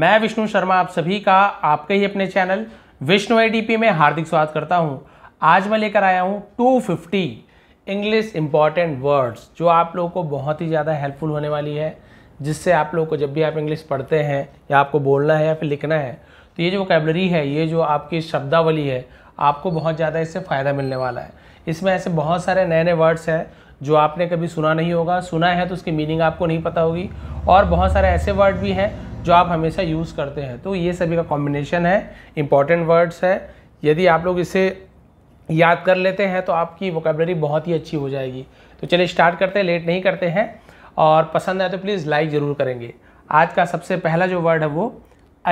मैं विष्णु शर्मा आप सभी का आपके ही अपने चैनल विष्णु एडीपी में हार्दिक स्वागत करता हूं आज मैं लेकर आया हूं 250 इंग्लिश इम्पॉर्टेंट वर्ड्स जो आप लोगों को बहुत ही ज़्यादा हेल्पफुल होने वाली है जिससे आप लोग को जब भी आप इंग्लिश पढ़ते हैं या आपको बोलना है या फिर लिखना है तो ये जो वोकेबलरी है ये जो आपकी शब्दावली है आपको बहुत ज़्यादा इससे फ़ायदा मिलने वाला है इसमें ऐसे बहुत सारे नए नए वर्ड्स हैं जो आपने कभी सुना नहीं होगा सुना है तो उसकी मीनिंग आपको नहीं पता होगी और बहुत सारे ऐसे वर्ड भी हैं जो आप हमेशा यूज़ करते हैं तो ये सभी का कॉम्बिनेशन है इंपॉर्टेंट वर्ड्स है यदि आप लोग इसे याद कर लेते हैं तो आपकी वोकेबलरी बहुत ही अच्छी हो जाएगी तो चलिए स्टार्ट करते हैं लेट नहीं करते हैं और पसंद आए तो प्लीज़ लाइक ज़रूर करेंगे आज का सबसे पहला जो वर्ड है वो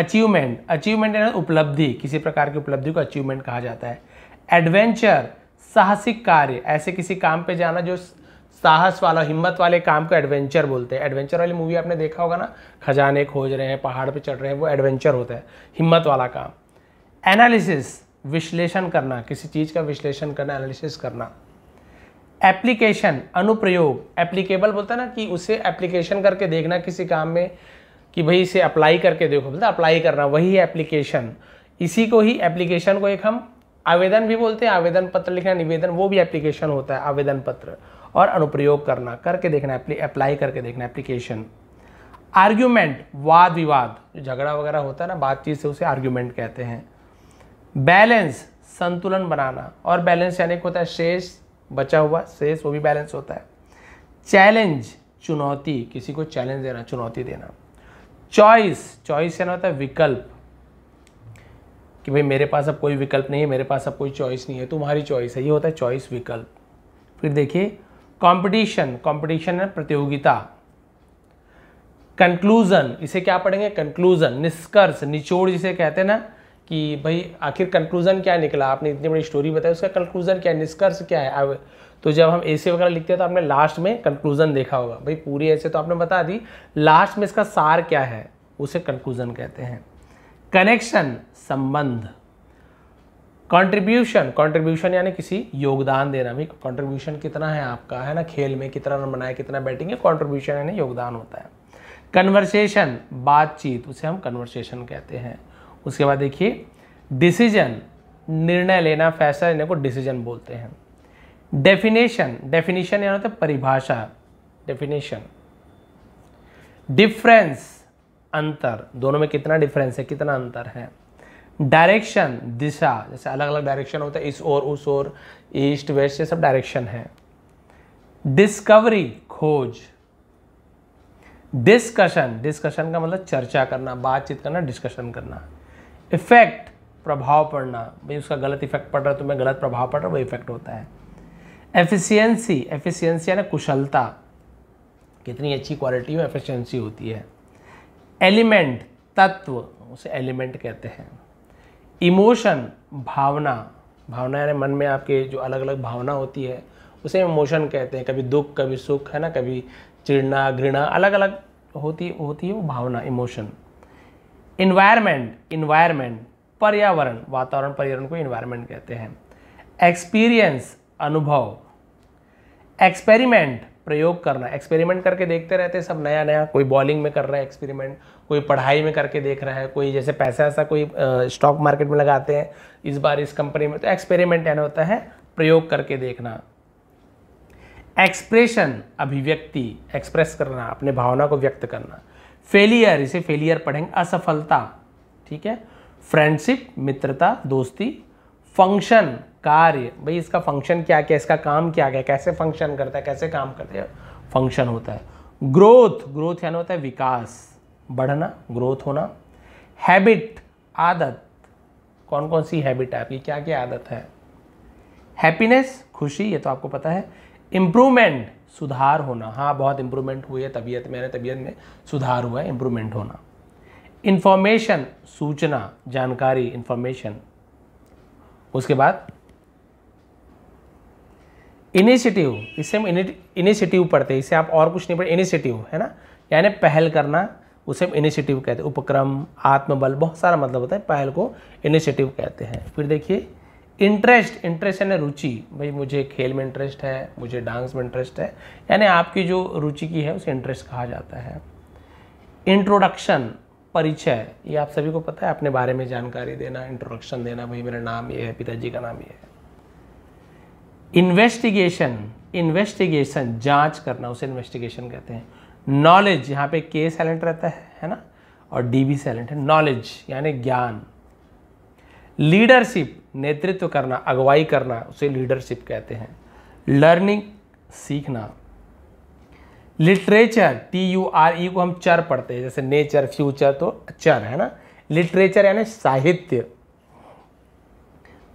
अचीवमेंट अचीवमेंट यानी उपलब्धि किसी प्रकार की उपलब्धि को अचीवमेंट कहा जाता है एडवेंचर साहसिक कार्य ऐसे किसी काम पे जाना जो साहस वाला हिम्मत वाले काम को एडवेंचर बोलते हैं एडवेंचर वाली मूवी आपने देखा होगा ना खजाने खोज रहे हैं पहाड़ पे चढ़ रहे हैं वो एडवेंचर होता है हिम्मत वाला काम एनालिसिस विश्लेषण करना किसी चीज़ का विश्लेषण करना एनालिसिस करना एप्लीकेशन अनुप्रयोग एप्लीकेबल बोलता है ना कि उसे एप्लीकेशन करके देखना किसी काम में कि भाई इसे अप्लाई करके देखो बोलते अप्लाई करना वही एप्लीकेशन इसी को ही एप्लीकेशन को एक हम आवेदन भी बोलते हैं आवेदन पत्र लिखना निवेदन वो भी एप्लीकेशन होता है आवेदन पत्र और अनुप्रयोग करना करके देखना अप्लाई करके देखना एप्लीकेशन आर्ग्यूमेंट वाद विवाद जो झगड़ा वगैरह होता है ना बातचीत से उसे आर्ग्यूमेंट कहते हैं बैलेंस संतुलन बनाना और बैलेंस यानी होता है शेष बचा हुआ शेष वो भी बैलेंस होता है चैलेंज चुनौती किसी को चैलेंज देना चुनौती देना चॉइस चॉइस यानी होता है विकल्प कि भाई मेरे पास अब कोई विकल्प नहीं है मेरे पास अब कोई चॉइस नहीं है तुम्हारी चॉइस है ये होता है चॉइस विकल्प फिर देखिए कंपटीशन कंपटीशन है प्रतियोगिता कंक्लूजन इसे क्या पढ़ेंगे कंक्लूजन निष्कर्ष निचोड़ जिसे कहते हैं ना कि भाई आखिर कंक्लूजन क्या निकला आपने इतनी बड़ी स्टोरी बताई उसका कंक्लूजन क्या है निष्कर्ष क्या है तो जब हम ऐसे वगैरह लिखते हैं तो आपने लास्ट में कंक्लूजन देखा होगा भाई पूरी ऐसे तो आपने बता दी लास्ट में इसका सार क्या है उसे कंक्लूजन कहते हैं कनेक्शन संबंध कंट्रीब्यूशन कंट्रीब्यूशन यानी किसी योगदान देना भी कंट्रीब्यूशन कितना है आपका है ना खेल में कितना रन बनाया कितना बैटिंग है कंट्रीब्यूशन यानी योगदान होता है कन्वर्सेशन बातचीत उसे हम कन्वर्सेशन कहते हैं उसके बाद देखिए डिसीजन निर्णय लेना फैसला लेने को डिसीजन बोलते हैं डेफिनेशन डेफिनेशन यानी होता है परिभाषा डेफिनेशन डिफरेंस अंतर दोनों में कितना डिफरेंस है कितना अंतर है डायरेक्शन दिशा जैसे अलग अलग डायरेक्शन होता है इस ओर उस ओर ईस्ट वेस्ट ये सब डायरेक्शन है डिस्कवरी खोज डिस्कशन डिस्कशन का मतलब चर्चा करना बातचीत करना डिस्कशन करना इफेक्ट प्रभाव पड़ना भाई उसका गलत इफेक्ट पड़ रहा है तुम्हें गलत प्रभाव पड़ रहा है वो इफेक्ट होता है एफिशिएंसी एफिशिएंसी यानी कुशलता कितनी अच्छी क्वालिटी में एफिशिएंसी होती है एलिमेंट तत्व उसे एलिमेंट कहते हैं इमोशन भावना भावना यानी मन में आपके जो अलग अलग भावना होती है उसे इमोशन कहते हैं कभी दुख कभी सुख है ना कभी चिड़ना घृणा अलग अलग होती होती है वो भावना इमोशन इन्वायरमेंट इन्वायरमेंट पर्यावरण वातावरण पर्यावरण को इन्वायरमेंट कहते हैं एक्सपीरियंस अनुभव एक्सपेरिमेंट प्रयोग करना एक्सपेरिमेंट करके देखते रहते हैं सब नया नया कोई बॉलिंग में कर रहा है एक्सपेरिमेंट कोई पढ़ाई में करके देख रहा है कोई जैसे पैसा ऐसा कोई स्टॉक मार्केट में लगाते हैं इस बार इस कंपनी में तो एक्सपेरिमेंट यानी होता है प्रयोग करके देखना एक्सप्रेशन अभिव्यक्ति एक्सप्रेस करना अपने भावना को व्यक्त करना फेलियर इसे फेलियर पढ़ेंगे असफलता ठीक है फ्रेंडशिप मित्रता दोस्ती फंक्शन कार्य भाई इसका फंक्शन क्या क्या इसका काम क्या क्या कैसे फंक्शन करता है कैसे काम करता है फंक्शन होता है ग्रोथ ग्रोथ यानी होता है विकास बढ़ना ग्रोथ होना हैबिट आदत कौन कौन सी हैबिट है आपकी क्या क्या आदत है हैप्पीनेस खुशी ये तो आपको पता है इम्प्रूवमेंट सुधार होना हाँ बहुत इंप्रूवमेंट हुई है तबीयत में तबीयत में सुधार हुआ है इंप्रूवमेंट होना इंफॉर्मेशन सूचना जानकारी इंफॉर्मेशन उसके बाद इनिशिएटिव इससे हम इनिशिएटिव पढ़ते हैं इससे आप और कुछ नहीं पढ़ते इनिशिएटिव है ना यानी पहल करना उसे हम इनिशिएटिव कहते हैं उपक्रम आत्मबल बहुत सारा मतलब होता है पहल को इनिशिएटिव कहते हैं फिर देखिए इंटरेस्ट इंटरेस्ट यानी रुचि भाई मुझे खेल में इंटरेस्ट है मुझे डांस में इंटरेस्ट है यानी आपकी जो रुचि की है उसे इंटरेस्ट कहा जाता है इंट्रोडक्शन परिचय ये आप सभी को पता है अपने बारे में जानकारी देना इंट्रोडक्शन देना भाई मेरा नाम ये है पिताजी का नाम ये है इन्वेस्टिगेशन इन्वेस्टिगेशन जांच करना उसे इन्वेस्टिगेशन कहते हैं नॉलेज यहाँ पे के साइलेंट रहता है है ना और डी बी साइलेंट है नॉलेज यानी ज्ञान लीडरशिप नेतृत्व करना अगुवाई करना उसे लीडरशिप कहते हैं लर्निंग सीखना literature T U R E को हम चर पढ़ते हैं जैसे नेचर फ्यूचर तो चर है ना लिटरेचर यानी साहित्य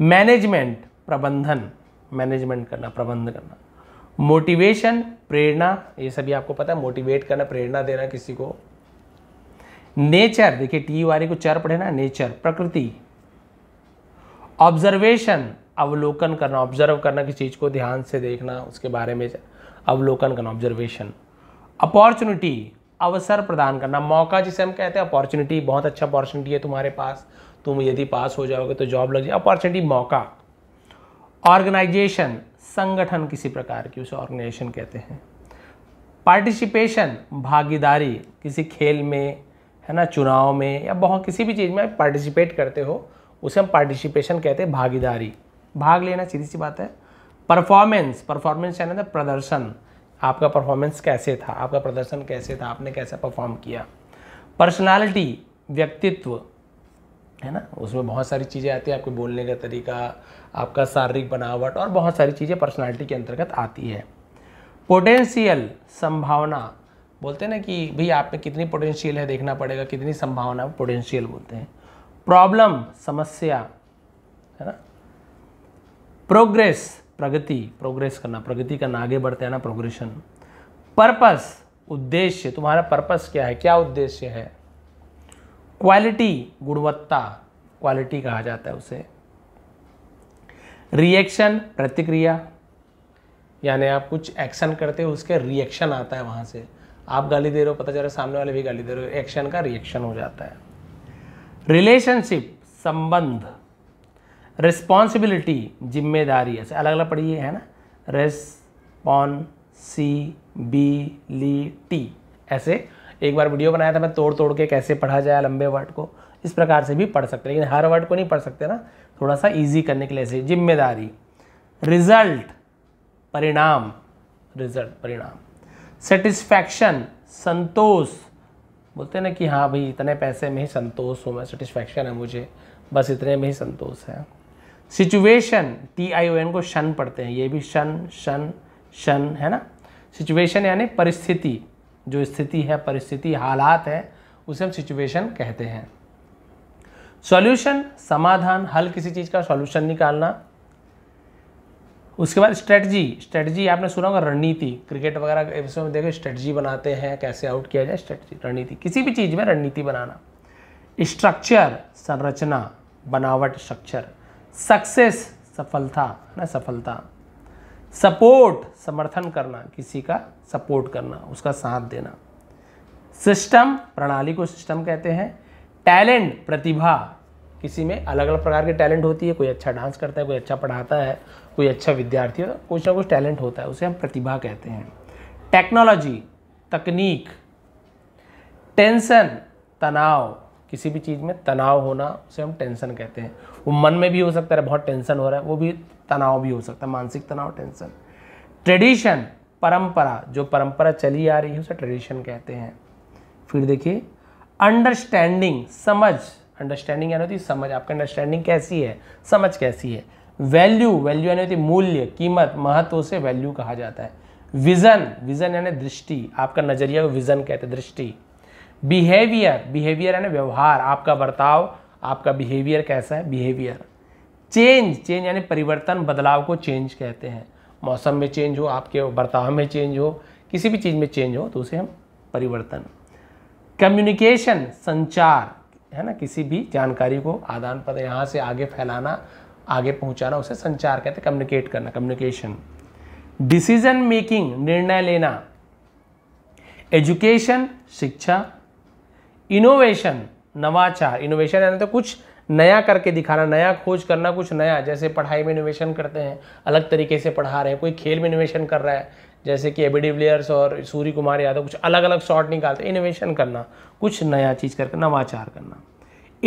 मैनेजमेंट प्रबंधन मैनेजमेंट करना प्रबंध करना मोटिवेशन प्रेरणा ये सभी आपको पता है मोटिवेट करना प्रेरणा देना किसी को नेचर देखिए टी यू को चर पढ़े ना नेचर प्रकृति ऑब्जर्वेशन अवलोकन करना ऑब्जर्व करना किसी चीज़ को ध्यान से देखना उसके बारे में अवलोकन करना ऑब्जर्वेशन अपॉर्चुनिटी अवसर प्रदान करना मौका जिसे हम कहते हैं अपॉर्चुनिटी बहुत अच्छा अपॉर्चुनिटी है तुम्हारे पास तुम यदि पास हो जाओगे तो जॉब लग जाए अपॉर्चुनिटी मौका ऑर्गेनाइजेशन संगठन किसी प्रकार की उसे ऑर्गेनाइजेशन कहते हैं पार्टिसिपेशन भागीदारी किसी खेल में है ना चुनाव में या बहुत किसी भी चीज़ में पार्टिसिपेट करते हो उसे हम पार्टिसिपेशन कहते हैं भागीदारी भाग लेना सीधी सी बात है परफॉर्मेंस परफॉर्मेंस यानी प्रदर्शन आपका परफॉर्मेंस कैसे था आपका प्रदर्शन कैसे था आपने कैसा परफॉर्म किया पर्सनालिटी व्यक्तित्व है ना उसमें बहुत सारी चीज़ें आती है आपके बोलने का तरीका आपका शारीरिक बनावट और बहुत सारी चीज़ें पर्सनालिटी के अंतर्गत आती है पोटेंशियल संभावना बोलते हैं ना कि भाई आप में कितनी पोटेंशियल है देखना पड़ेगा कितनी संभावना पोटेंशियल बोलते हैं प्रॉब्लम समस्या है ना प्रोग्रेस प्रगति प्रोग्रेस करना प्रगति करना आगे बढ़ते ना प्रोग्रेशन पर्पस उद्देश्य तुम्हारा पर्पस क्या है क्या उद्देश्य है क्वालिटी गुणवत्ता क्वालिटी कहा जाता है उसे रिएक्शन प्रतिक्रिया यानी आप कुछ एक्शन करते हो उसके रिएक्शन आता है वहाँ से आप गाली दे रहे हो पता चल रहा है सामने वाले भी गाली दे रहे हो एक्शन का रिएक्शन हो जाता है रिलेशनशिप संबंध रिस्पॉन्सिबिलिटी जिम्मेदारी ऐसे अलग अलग पढ़िए है ना बी ली टी ऐसे एक बार वीडियो बनाया था मैं तोड़ तोड़ के कैसे पढ़ा जाए लंबे वर्ड को इस प्रकार से भी पढ़ सकते हैं लेकिन हर वर्ड को नहीं पढ़ सकते ना थोड़ा सा ईजी करने के लिए ऐसे जिम्मेदारी रिजल्ट परिणाम रिजल्ट परिणाम सेटिस्फैक्शन संतोष बोलते हैं ना कि हाँ भाई इतने पैसे में ही संतोष हूँ मैं सेटिस्फैक्शन है मुझे बस इतने में ही संतोष है situation T I O N को शन पढ़ते हैं ये भी शन शन शन है ना सिचुएशन यानी परिस्थिति जो स्थिति है परिस्थिति हालात है उसे हम सिचुएशन कहते हैं सॉल्यूशन समाधान हल किसी चीज़ का सॉल्यूशन निकालना उसके बाद स्ट्रेटजी स्ट्रेटजी आपने सुना होगा रणनीति क्रिकेट वगैरह एपिसोड में देखो स्ट्रेटजी बनाते हैं कैसे आउट किया जाए स्ट्रेटजी रणनीति किसी भी चीज़ में रणनीति बनाना स्ट्रक्चर संरचना बनावट स्ट्रक्चर सक्सेस सफलता ना सफलता सपोर्ट समर्थन करना किसी का सपोर्ट करना उसका साथ देना सिस्टम प्रणाली को सिस्टम कहते हैं टैलेंट प्रतिभा किसी में अलग अलग प्रकार की टैलेंट होती है कोई अच्छा डांस करता है कोई अच्छा पढ़ाता है कोई अच्छा विद्यार्थी होता है कुछ ना कुछ टैलेंट होता है उसे हम प्रतिभा कहते हैं टेक्नोलॉजी तकनीक टेंशन तनाव किसी भी चीज़ में तनाव होना उसे हम टेंशन कहते हैं वो मन में भी हो सकता है बहुत टेंशन हो रहा है वो भी तनाव भी हो सकता है मानसिक तनाव टेंशन ट्रेडिशन परंपरा जो परंपरा चली आ रही है उसे ट्रेडिशन कहते हैं फिर देखिए अंडरस्टैंडिंग समझ अंडरस्टैंडिंग यानी होती समझ आपकी अंडरस्टैंडिंग कैसी है समझ कैसी है वैल्यू वैल्यू यानी होती मूल्य कीमत महत्व से वैल्यू कहा जाता है विजन विजन यानी दृष्टि आपका नजरिया को विजन कहते हैं दृष्टि बिहेवियर बिहेवियर यानी व्यवहार आपका बर्ताव आपका बिहेवियर कैसा है बिहेवियर चेंज चेंज यानी परिवर्तन बदलाव को चेंज कहते हैं मौसम में चेंज हो आपके बर्ताव में चेंज हो किसी भी चीज़ में चेंज हो तो उसे हम परिवर्तन कम्युनिकेशन संचार है ना किसी भी जानकारी को आदान प्रदान यहाँ से आगे फैलाना आगे पहुँचाना उसे संचार कहते हैं कम्युनिकेट करना कम्युनिकेशन डिसीजन मेकिंग निर्णय लेना एजुकेशन शिक्षा इनोवेशन नवाचार इनोवेशन यानी तो कुछ नया करके दिखाना नया खोज करना कुछ नया जैसे पढ़ाई में इनोवेशन करते हैं अलग तरीके से पढ़ा रहे हैं कोई खेल में इनोवेशन कर रहा है जैसे कि एबी डिविलियर्स और सूर्य कुमार यादव कुछ अलग अलग शॉट निकालते हैं इनोवेशन करना कुछ नया चीज़ करके नवाचार करना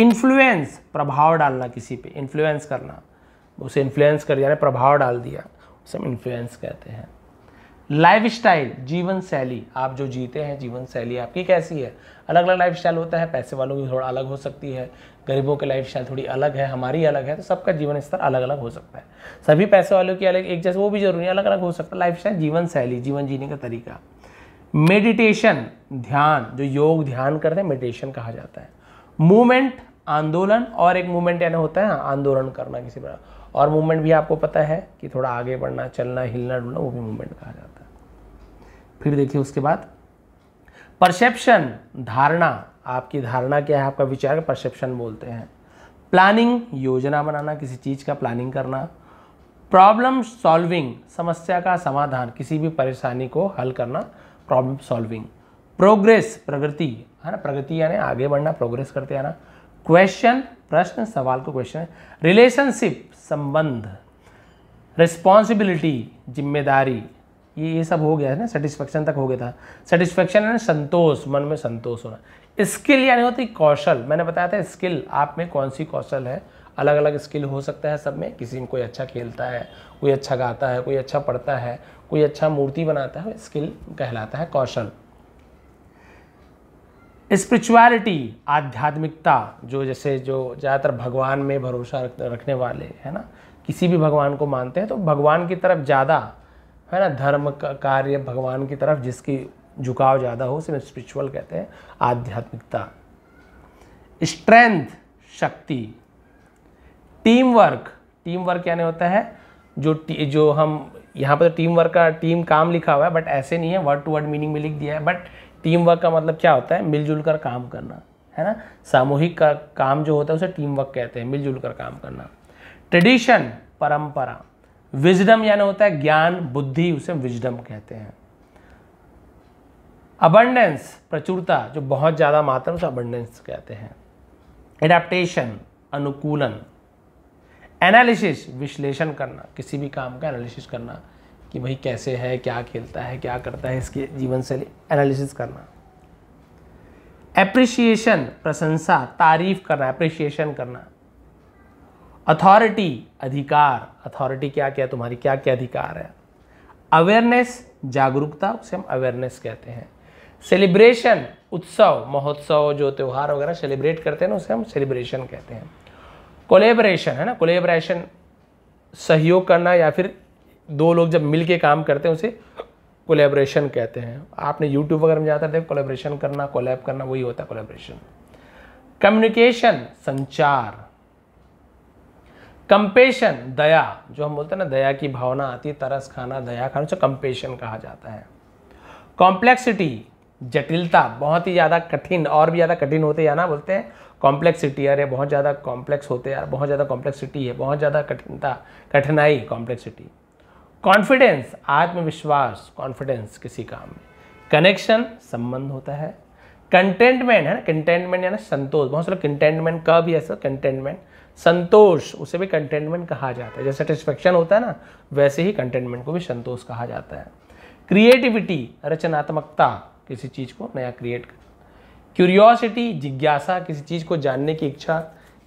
इन्फ्लुएंस प्रभाव डालना किसी पे इन्फ्लुएंस करना उसे इन्फ्लुएंस कर दिया प्रभाव डाल दिया उसे हम इन्फ्लुएंस कहते हैं लाइफ स्टाइल जीवन शैली आप जो जीते हैं जीवन शैली आपकी कैसी है अलग अलग लाइफ स्टाइल होता है पैसे वालों की थोड़ा अलग हो सकती है गरीबों की लाइफ स्टाइल थोड़ी अलग है हमारी अलग है तो सबका जीवन स्तर अलग अलग हो सकता है सभी पैसे वालों की अलग एक जैसे वो भी जरूरी है अलग अलग हो सकता है लाइफ स्टाइल जीवन शैली जीवन जीने का तरीका मेडिटेशन ध्यान जो योग ध्यान करते हैं मेडिटेशन कहा जाता है मूवमेंट आंदोलन और एक मूवमेंट यानी होता है आंदोलन करना किसी पर और मूवमेंट भी आपको पता है कि थोड़ा आगे बढ़ना चलना हिलना डुलना वो भी मूवमेंट कहा जाता है फिर देखिए उसके बाद परसेप्शन धारणा आपकी धारणा क्या है आपका विचार परसेप्शन बोलते हैं प्लानिंग योजना बनाना किसी चीज़ का प्लानिंग करना प्रॉब्लम सॉल्विंग समस्या का समाधान किसी भी परेशानी को हल करना प्रॉब्लम सॉल्विंग प्रोग्रेस प्रगति है ना प्रगति यानी आगे बढ़ना प्रोग्रेस करते आना क्वेश्चन प्रश्न सवाल को क्वेश्चन रिलेशनशिप संबंध रिस्पॉन्सिबिलिटी जिम्मेदारी ये ये सब हो गया है ना सेटिस्फेक्शन तक हो गया था सेटिस्फेक्शन है ना संतोष मन में संतोष होना स्किल यानी होती कौशल मैंने बताया था स्किल आप में कौन सी कौशल है अलग अलग स्किल हो सकता है सब में किसी में कोई अच्छा खेलता है कोई अच्छा गाता है कोई अच्छा पढ़ता है कोई अच्छा मूर्ति बनाता है स्किल कहलाता है कौशल स्पिरिचुअलिटी आध्यात्मिकता जो जैसे जो ज़्यादातर भगवान में भरोसा रखने वाले है ना किसी भी भगवान को मानते हैं तो भगवान की तरफ ज़्यादा है ना धर्म का कार्य भगवान की तरफ जिसकी झुकाव ज़्यादा हो उसे स्पिरिचुअल कहते हैं आध्यात्मिकता स्ट्रेंथ शक्ति टीम वर्क टीम वर्क नहीं होता है जो जो हम यहाँ पर टीम तो वर्क का टीम काम लिखा हुआ है बट ऐसे नहीं है वर्ड टू वर्ड मीनिंग में लिख दिया है बट टीम वर्क का मतलब क्या होता है मिलजुल कर काम करना है ना सामूहिक का काम जो होता है उसे टीम वर्क कहते हैं मिलजुल कर काम करना ट्रेडिशन परंपरा विजडम यानी होता है ज्ञान बुद्धि उसे विजडम कहते हैं अबंडेंस प्रचुरता जो बहुत ज़्यादा मात्रा में उसे अबंडेंस कहते हैं एडेप्टेशन अनुकूलन एनालिसिस विश्लेषण करना किसी भी काम का एनालिसिस करना कि भाई कैसे है क्या खेलता है क्या करता है इसके जीवन से एनालिसिस करना एप्रिसिएशन प्रशंसा तारीफ करना एप्रिसिएशन करना अथॉरिटी अधिकार अथॉरिटी क्या क्या तुम्हारी क्या क्या अधिकार है अवेयरनेस जागरूकता उसे हम अवेयरनेस कहते हैं सेलिब्रेशन उत्सव महोत्सव जो त्यौहार वगैरह सेलिब्रेट करते हैं ना उसे हम सेलिब्रेशन कहते हैं कोलेबरेशन है ना कोलेबरेशन सहयोग करना या फिर दो लोग जब मिल के काम करते हैं उसे कोलेबरेशन कहते हैं आपने यूट्यूब वगैरह में ज़्यादातर देखा कोलेबरेशन करना कोलेब करना वही होता है कोलेबरेशन कम्युनिकेशन संचार कंपेशन दया जो हम बोलते हैं ना दया की भावना आती है तरस खाना दया खाना उसे कंपेशन कहा जाता है कॉम्प्लेक्सिटी जटिलता बहुत ही ज़्यादा कठिन और भी ज़्यादा कठिन होते जाना बोलते हैं कॉम्प्लेक्सिटी अरे बहुत ज़्यादा कॉम्प्लेक्स होते यार बहुत ज़्यादा कॉम्प्लेक्सिटी है बहुत ज़्यादा कठिनता कठिनाई कॉम्प्लेक्सिटी कॉन्फिडेंस आत्मविश्वास कॉन्फिडेंस किसी काम में कनेक्शन संबंध होता है कंटेंटमेंट है ना कंटेंटमेंट यानी संतोष बहुत सारे कंटेंटमेंट का भी ऐसा कंटेंटमेंट संतोष उसे भी कंटेनमेंट कहा जाता है जैसे सेटिस्फेक्शन होता है ना वैसे ही कंटेनमेंट को भी संतोष कहा जाता है क्रिएटिविटी रचनात्मकता किसी चीज़ को नया क्रिएट कर क्यूरियोसिटी जिज्ञासा किसी चीज़ को जानने की इच्छा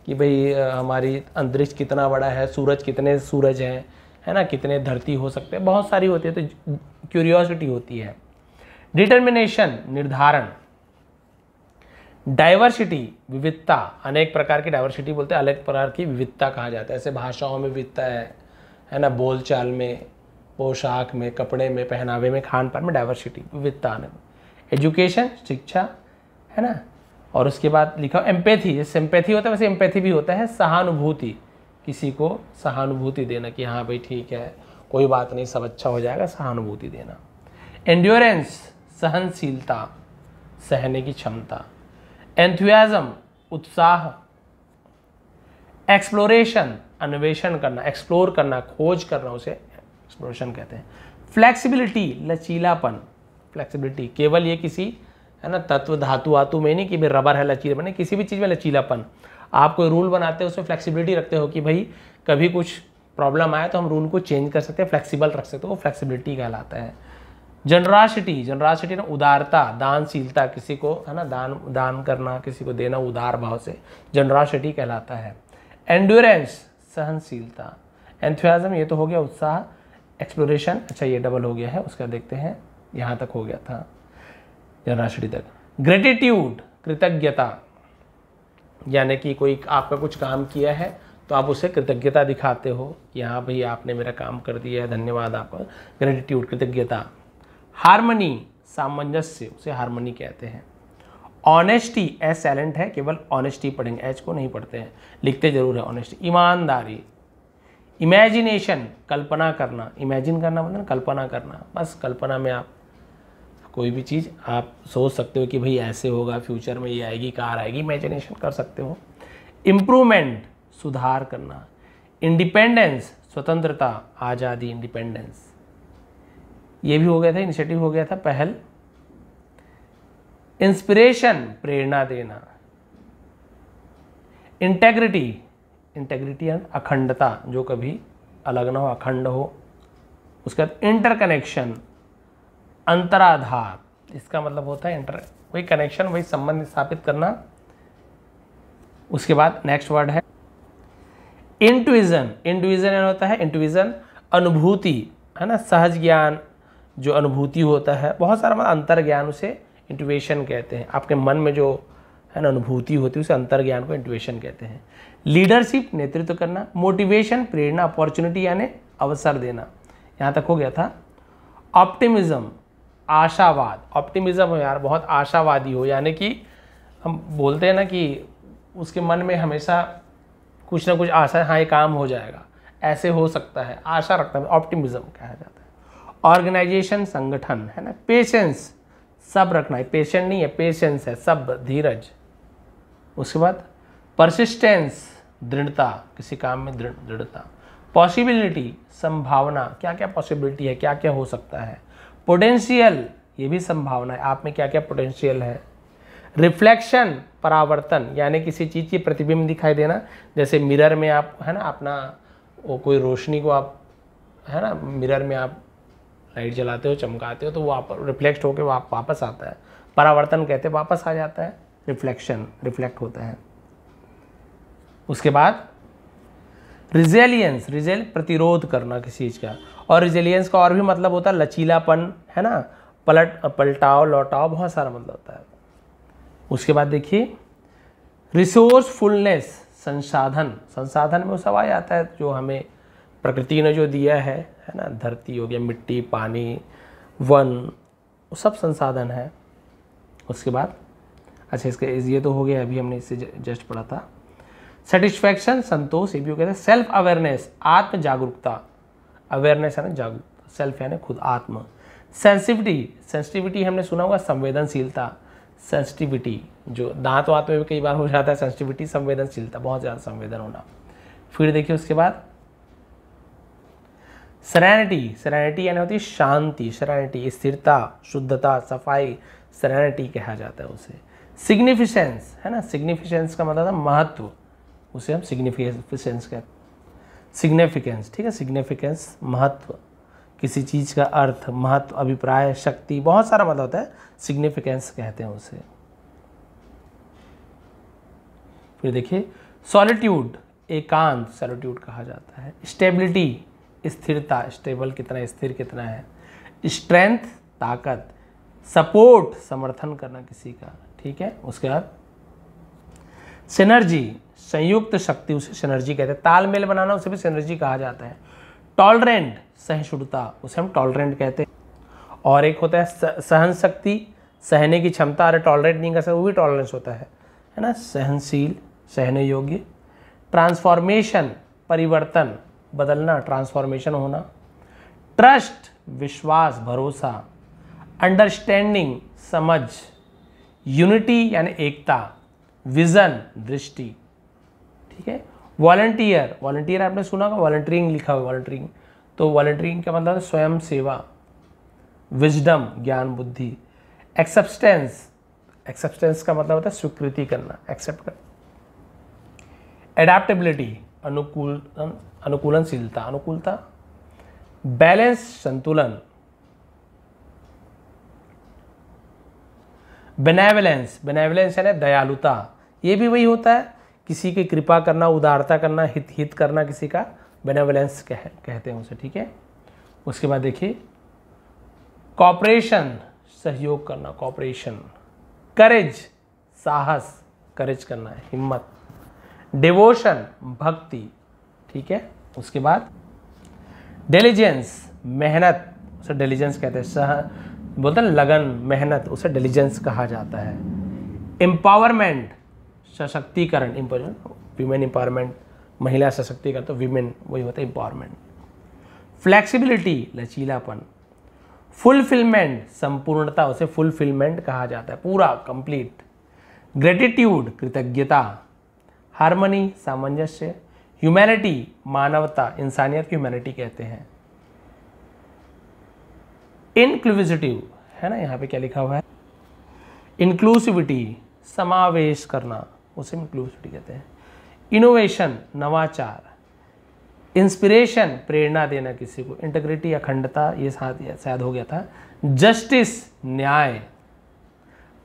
कि भाई हमारी अंतरिक्ष कितना बड़ा है सूरज कितने सूरज हैं है ना कितने धरती हो सकते हैं बहुत सारी होती है तो क्यूरियोसिटी होती है डिटर्मिनेशन निर्धारण डाइवर्सिटी विविधता अनेक प्रकार की डाइवर्सिटी बोलते हैं अनेक प्रकार की विविधता कहा जाता है ऐसे भाषाओं में विविधता है है ना बोलचाल में पोशाक में कपड़े में पहनावे में खान पान में डाइवर्सिटी विविधता आने एजुकेशन शिक्षा है ना और उसके बाद लिखा एम्पैथी जैसे एम्पैथी होता है वैसे एम्पैथी भी होता है सहानुभूति किसी को सहानुभूति देना कि हाँ भाई ठीक है कोई बात नहीं सब अच्छा हो जाएगा सहानुभूति देना एंड्योरेंस सहनशीलता सहने की क्षमता एंथुआजम उत्साह एक्सप्लोरेशन अन्वेषण करना एक्सप्लोर करना खोज करना उसे एक्सप्लोरेशन कहते हैं फ्लेक्सिबिलिटी लचीलापन फ्लेक्सिबिलिटी केवल ये किसी है ना तत्व धातु वातु में नहीं कि भाई रबर है लचीलापन बने किसी भी चीज़ में लचीलापन आप कोई रूल बनाते हो उसमें फ्लेक्सिबिलिटी रखते हो कि भाई कभी कुछ प्रॉब्लम आए तो हम रूल को चेंज कर सकते हैं फ्लेक्सिबल रख सकते हो तो वो फ्लेक्सिबिलिटी कहलाता है जनरासिटी जनरासिटी ना उदारता दानशीलता किसी को है ना दान दान करना किसी को देना उदार भाव से जनरासिटी कहलाता है एंडोरेंस सहनशीलता एंथम ये तो हो गया उत्साह एक्सप्लोरेशन अच्छा ये डबल हो गया है उसका देखते हैं यहाँ तक हो गया था जनरासिटी तक ग्रेटिट्यूड कृतज्ञता यानी कि कोई आपका कुछ काम किया है तो आप उसे कृतज्ञता दिखाते हो कि हाँ भाई आपने मेरा काम कर दिया है धन्यवाद आपका ग्रेटिट्यूड कृतज्ञता हारमनी सामंजस्य उसे हारमनी कहते हैं ऑनेस्टी एस सैलेंट है केवल ऑनेस्टी पढ़ेंगे एच को नहीं पढ़ते हैं लिखते जरूर है ऑनेस्टी ईमानदारी इमेजिनेशन कल्पना करना इमेजिन करना मतलब कल्पना करना बस कल्पना में आप कोई भी चीज़ आप सोच सकते हो कि भाई ऐसे होगा फ्यूचर में ये आएगी कार आएगी इमेजिनेशन कर सकते हो इम्प्रूवमेंट सुधार करना इंडिपेंडेंस स्वतंत्रता आज़ादी इंडिपेंडेंस ये भी हो गया था इनिशिएटिव हो गया था पहल इंस्पिरेशन प्रेरणा देना इंटेग्रिटी इंटेग्रिटी एंड अखंडता जो कभी अलग ना हो अखंड हो उसके बाद इंटरकनेक्शन अंतराधार इसका मतलब होता है इंटर वही कनेक्शन वही संबंध स्थापित करना उसके बाद नेक्स्ट वर्ड है इंट्विजन इंट्विजन होता है इंट्विजन अनुभूति है ना सहज ज्ञान जो अनुभूति होता है बहुत सारा मतलब अंतर ज्ञान उसे इंटुवेशन कहते हैं आपके मन में जो है ना अनुभूति होती है उसे अंतर ज्ञान को इंटुवेशन कहते हैं लीडरशिप नेतृत्व करना मोटिवेशन प्रेरणा अपॉर्चुनिटी यानी अवसर देना यहाँ तक हो गया था ऑप्टिमिज़म आशावाद ऑप्टिमिज़म हो यार बहुत आशावादी हो यानी कि हम बोलते हैं ना कि उसके मन में हमेशा कुछ ना कुछ आशा हाँ ये काम हो जाएगा ऐसे हो सकता है आशा रखता ऑप्टिमिज्म ऑप्टिमिज़म कहा जाता है ऑर्गेनाइजेशन संगठन है ना पेशेंस सब रखना है पेशेंट नहीं है पेशेंस है सब धीरज उसके बाद परसिस्टेंस दृढ़ता किसी काम में दृढ़ता पॉसिबिलिटी संभावना क्या क्या पॉसिबिलिटी है क्या क्या हो सकता है पोटेंशियल ये भी संभावना है आप में क्या क्या पोटेंशियल है रिफ्लेक्शन परावर्तन यानी किसी चीज़ की प्रतिबिंब दिखाई देना जैसे मिरर में आप है ना अपना वो कोई रोशनी को आप है ना मिरर में आप लाइट जलाते हो चमकाते हो तो वो रिफ्लेक्ट होकर वाप, वापस आता है परावर्तन कहते वापस आ जाता है रिफ्लेक्शन रिफ्लेक्ट होता है उसके बाद रिजेलियंस रिजेल प्रतिरोध करना किसी चीज़ का और रिजेलियंस का और भी मतलब होता है लचीलापन है ना पलट पलटाओ लौटाओ बहुत सारा मतलब होता है उसके बाद देखिए रिसोर्सफुलनेस संसाधन संसाधन में वो सब आ जाता है जो हमें प्रकृति ने जो दिया है है ना धरती हो गया मिट्टी पानी वन वो सब संसाधन है उसके बाद अच्छा इसके ये तो हो गया अभी हमने इससे जस्ट पढ़ा था सेटिस्फैक्शन संतोष ये भी हो गया था सेल्फ अवेयरनेस आत्म जागरूकता अवेयरनेस है ना जागरूकता सेल्फ यानी खुद आत्म सेंसिटिविटी सेंसिटिविटी हमने सुना होगा संवेदनशीलता सेंसिटिविटी जो दांत वात में भी कई बार हो जाता है सेंसिटिविटी संवेदनशीलता बहुत ज़्यादा संवेदन होना फिर देखिए उसके बाद सरेनिटी सरेनिटी यानी होती है शांति सरेनिटी स्थिरता शुद्धता सफाई सरेनिटी कहा जाता है उसे सिग्निफिशेंस है ना सिग्निफिशेंस का मतलब था महत्व उसे हम सिग्निफिशेंस कहते सिग्निफिकेंस ठीक है सिग्निफिकेंस महत्व किसी चीज़ का अर्थ महत्व अभिप्राय शक्ति बहुत सारा मतलब होता है सिग्निफिकेंस कहते हैं उसे फिर देखिए सॉलिट्यूड एकांत सॉलिट्यूड कहा जाता है स्टेबिलिटी स्थिरता स्टेबल कितना स्थिर कितना है स्ट्रेंथ ताकत सपोर्ट समर्थन करना किसी का ठीक है उसके बाद सिनर्जी संयुक्त शक्ति उसे सिनर्जी कहते हैं तालमेल बनाना उसे भी सिनर्जी कहा जाता है टॉलरेंट सहिष्णुता उसे हम टॉलरेंट कहते हैं और एक होता है सहन शक्ति सहने की क्षमता अरे टॉलरेंट नहीं कर सकते वो भी टॉलरेंस होता है है ना सहनशील सहने योग्य ट्रांसफॉर्मेशन परिवर्तन बदलना ट्रांसफॉर्मेशन होना ट्रस्ट विश्वास भरोसा अंडरस्टैंडिंग समझ यूनिटी यानी एकता विजन दृष्टि ठीक है वॉलंटियर वॉलंटियर आपने सुना होगा वॉल्टियरिंग लिखा हुआ वॉल्टियरिंग तो वॉल्टियरिंग का मतलब स्वयं सेवा विजडम ज्ञान बुद्धि एक्सेप्टेंस एक्सेप्टेंस का मतलब होता है स्वीकृति करना एक्सेप्ट करना एडाप्टेबिलिटी अनुकूल अनुकूलनशीलता अनुकूलता बैलेंस संतुलन बेनेवलेंस बेनेवलेंस यानी दयालुता ये भी वही होता है किसी की कृपा करना उदारता करना हित हित करना किसी का बेनेवलेंस कह, कहते हैं उसे ठीक है उसके बाद देखिए कॉपरेशन सहयोग करना कॉपरेशन करेज साहस करेज करना है हिम्मत डिवोशन भक्ति ठीक है उसके बाद डेलीजेंस मेहनत उसे डेलीजेंस कहते हैं सह बोलते हैं लगन मेहनत उसे डेलीजेंस कहा जाता है एम्पावरमेंट सशक्तिकरण वीमेन एम्पावरमेंट महिला सशक्तिकरण तो वीमेन वही होता है एम्पावरमेंट फ्लेक्सीबिलिटी लचीलापन फुलफिलमेंट संपूर्णता उसे फुलफिलमेंट कहा जाता है पूरा कंप्लीट ग्रेटिट्यूड कृतज्ञता हार्मनी सामंजस्य ह्यूमैनिटी मानवता इंसानियत की ह्यूमैनिटी कहते हैं इनक्लूसिटिव है ना यहाँ पे क्या लिखा हुआ है इंक्लूसिविटी समावेश करना उसे इंक्लूसिविटी कहते हैं इनोवेशन नवाचार इंस्पिरेशन प्रेरणा देना किसी को इंटेग्रिटी अखंडता ये साथ शायद हो गया था जस्टिस न्याय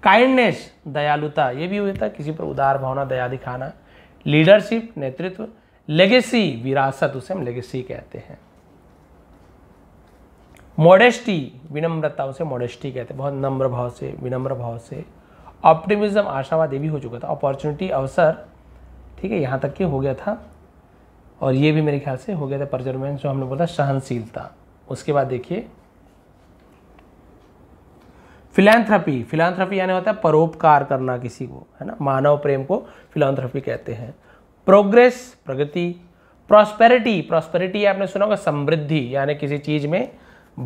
काइंडनेस दयालुता ये भी हुआ था किसी पर उदार भावना दया दिखाना लीडरशिप नेतृत्व लेगेसी विरासत उसे हम लेगेसी कहते हैं मॉडेस्टी विनम्रता उसे मॉडेस्टी कहते हैं बहुत नम्र भाव से विनम्र भाव से ऑप्टिमिज्म आशावाद ये भी हो चुका था अपॉर्चुनिटी अवसर ठीक है यहाँ तक के हो गया था और ये भी मेरे ख्याल से हो गया था परजर्मेंस जो हमने बोला सहनशीलता उसके बाद देखिए फिलैंथ्रपी फिलैंथ्रपी यानी होता है परोपकार करना किसी को है ना मानव प्रेम को फिलैंथ्रपी कहते हैं प्रोग्रेस प्रगति प्रॉस्पेरिटी प्रॉस्पेरिटी आपने सुना होगा समृद्धि यानी किसी चीज़ में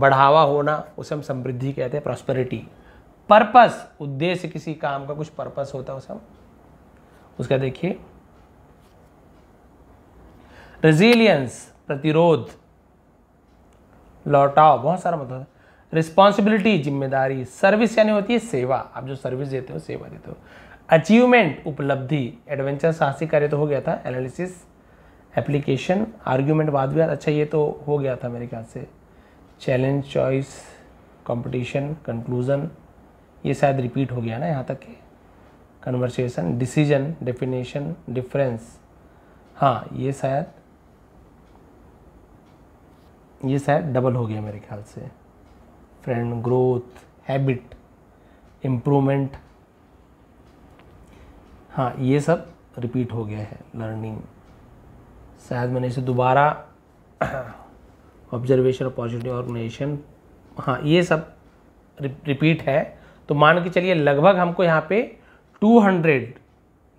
बढ़ावा होना उसे हम समृद्धि कहते हैं प्रॉस्पेरिटी पर्पस उद्देश्य किसी काम का कुछ पर्पस होता है उसे हम उसका देखिए रेजिलियंस प्रतिरोध लौटाव बहुत सारा मतलब रिस्पॉन्सिबिलिटी जिम्मेदारी सर्विस यानी होती है सेवा आप जो सर्विस देते हो सेवा देते हो अचीवमेंट उपलब्धि एडवेंचर साहसिक कार्य तो हो गया था एनालिसिस एप्लीकेशन आर्ग्यूमेंट वाद विवाद अच्छा ये तो हो गया था मेरे ख्याल से चैलेंज चॉइस कंपटीशन कंक्लूज़न ये शायद रिपीट हो गया ना यहाँ तक के कन्वर्सेशन डिसीजन डेफिनेशन डिफरेंस हाँ ये शायद ये शायद डबल हो गया मेरे ख्याल से फ्रेंड ग्रोथ हैबिट इम्प्रूवमेंट हाँ ये सब रिपीट हो गया है लर्निंग शायद मैंने इसे दोबारा ऑब्जर्वेशन पॉजिटिव ऑर्गेनाइजेशन हाँ ये सब रिपीट है तो मान के चलिए लगभग हमको यहाँ पे 200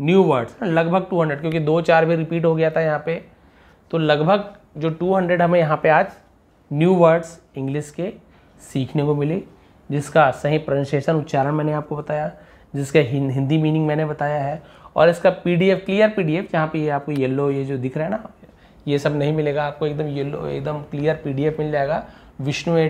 न्यू वर्ड्स लगभग 200 क्योंकि दो चार भी रिपीट हो गया था यहाँ पे तो लगभग जो 200 हमें यहाँ पे आज न्यू वर्ड्स इंग्लिश के सीखने को मिले जिसका सही प्रोनाउंसिएशन उच्चारण मैंने आपको बताया जिसका हिंदी मीनिंग मैंने बताया है और इसका पीडीएफ क्लियर पीडीएफ जहाँ पे ये आपको येलो ये जो दिख रहा है ना ये सब नहीं मिलेगा आपको एकदम येलो एकदम क्लियर पीडीएफ मिल जाएगा विष्णु ए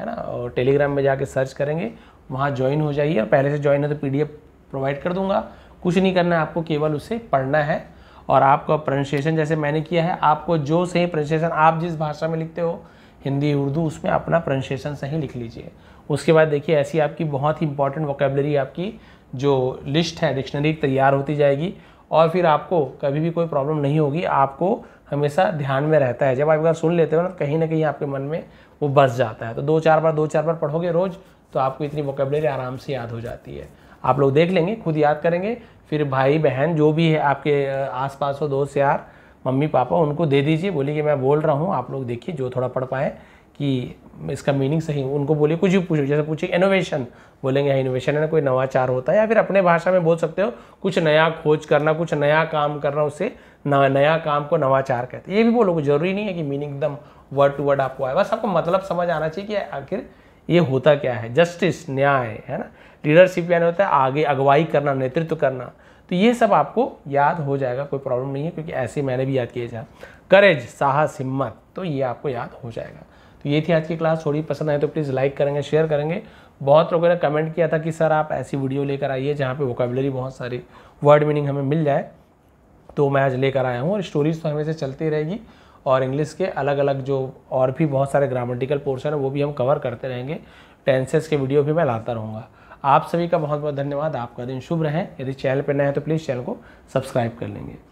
है ना और टेलीग्राम में जाके सर्च करेंगे वहाँ ज्वाइन हो जाइए और पहले से ज्वाइन है तो पी प्रोवाइड कर दूँगा कुछ नहीं करना है आपको केवल उसे पढ़ना है और आपका प्रोनाउंसिएशन जैसे मैंने किया है आपको जो सही प्रोनाउंसिएशन आप जिस भाषा में लिखते हो हिंदी उर्दू उसमें अपना प्रोनंसिएशन सही लिख लीजिए उसके बाद देखिए ऐसी आपकी बहुत ही इंपॉर्टेंट वोकेबलरी आपकी जो लिस्ट है डिक्शनरी तैयार होती जाएगी और फिर आपको कभी भी कोई प्रॉब्लम नहीं होगी आपको हमेशा ध्यान में रहता है जब आप एक बार सुन लेते हो ना तो कहीं ना कहीं आपके मन में वो बस जाता है तो दो चार बार दो चार बार पढ़ोगे रोज़ तो आपको इतनी वोकेबलरी आराम से याद हो जाती है आप लोग देख लेंगे खुद याद करेंगे फिर भाई बहन जो भी है आपके आसपास हो दोस्त यार मम्मी पापा उनको दे दीजिए बोलिए कि मैं बोल रहा हूँ आप लोग देखिए जो थोड़ा पढ़ पाए कि इसका मीनिंग सही उनको बोलिए कुछ भी पूछो जैसे पूछिए इनोवेशन बोलेंगे हाँ इनोवेशन है ना कोई नवाचार होता है या फिर अपने भाषा में बोल सकते हो कुछ नया खोज करना कुछ नया काम करना उससे नया नया काम को नवाचार कहते हैं ये भी बोलोगे जरूरी नहीं है कि मीनिंग एकदम वर्ड टू वर्ड आपको आए बस आपको मतलब समझ आना चाहिए कि आखिर ये होता क्या है जस्टिस न्याय है ना लीडरशिप यानी होता है आगे अगुवाई करना नेतृत्व करना तो ये सब आपको याद हो जाएगा कोई प्रॉब्लम नहीं है क्योंकि ऐसे मैंने भी याद किए जा करेज साहस हिम्मत तो ये आपको याद हो जाएगा तो ये थी आज की क्लास थोड़ी पसंद आए तो प्लीज़ लाइक करेंगे शेयर करेंगे बहुत लोगों ने कमेंट किया था कि सर आप ऐसी वीडियो लेकर आइए जहाँ पे वोकेबलरी बहुत सारी वर्ड मीनिंग हमें मिल जाए तो मैं आज लेकर आया हूँ और स्टोरीज तो हमेशा चलती रहेगी और इंग्लिश के अलग अलग जो और भी बहुत सारे ग्रामेटिकल पोर्शन है वो भी हम कवर करते रहेंगे टेंसेस के वीडियो भी मैं लाता रहूँगा आप सभी का बहुत बहुत धन्यवाद आपका दिन शुभ रहें यदि चैनल पर नए हैं तो प्लीज़ चैनल को सब्सक्राइब कर लेंगे